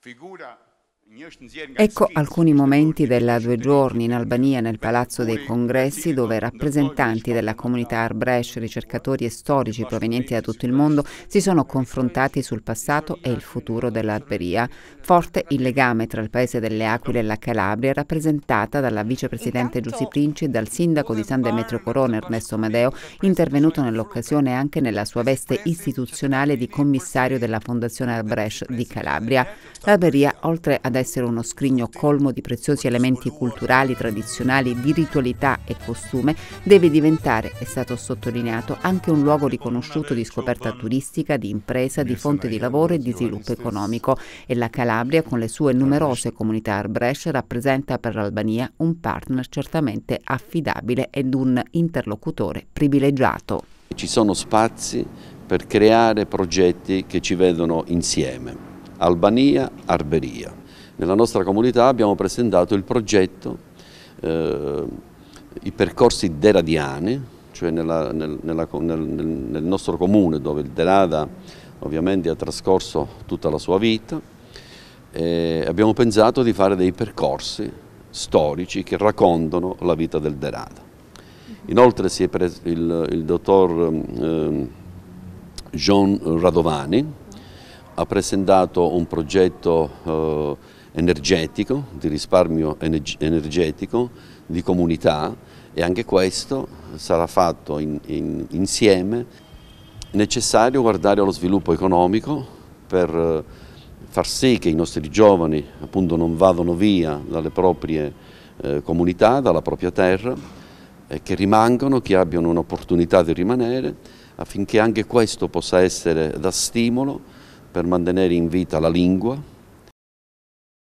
figura Ecco alcuni momenti della due giorni in Albania nel Palazzo dei Congressi dove rappresentanti della comunità Arbresh, ricercatori e storici provenienti da tutto il mondo si sono confrontati sul passato e il futuro dell'Alberia. Forte il legame tra il paese delle Aquile e la Calabria rappresentata dalla vicepresidente Giussi Princi e dal sindaco di San Demetrio Corona Ernesto Madeo intervenuto nell'occasione anche nella sua veste istituzionale di commissario della Fondazione Arbresh di Calabria. L'Alberia oltre a ad essere uno scrigno colmo di preziosi elementi culturali, tradizionali, di ritualità e costume, deve diventare, è stato sottolineato, anche un luogo riconosciuto di scoperta turistica, di impresa, di fonte di lavoro e di sviluppo economico e la Calabria con le sue numerose comunità arbresce rappresenta per l'Albania un partner certamente affidabile ed un interlocutore privilegiato. Ci sono spazi per creare progetti che ci vedono insieme, Albania, Arberia. Nella nostra comunità abbiamo presentato il progetto, eh, i percorsi deradiani, cioè nella, nel, nella, nel, nel nostro comune dove il derada ovviamente ha trascorso tutta la sua vita, eh, abbiamo pensato di fare dei percorsi storici che raccontano la vita del Derada. Inoltre il, il, dottor eh, John Radovani ha presentato un progetto eh, energetico, di risparmio energetico, di comunità e anche questo sarà fatto in, in, insieme. È necessario guardare allo sviluppo economico per eh, far sì che i nostri giovani appunto, non vadano via dalle proprie eh, comunità, dalla propria terra, eh, che rimangano, che abbiano un'opportunità di rimanere, affinché anche questo possa essere da stimolo per mantenere in vita la lingua,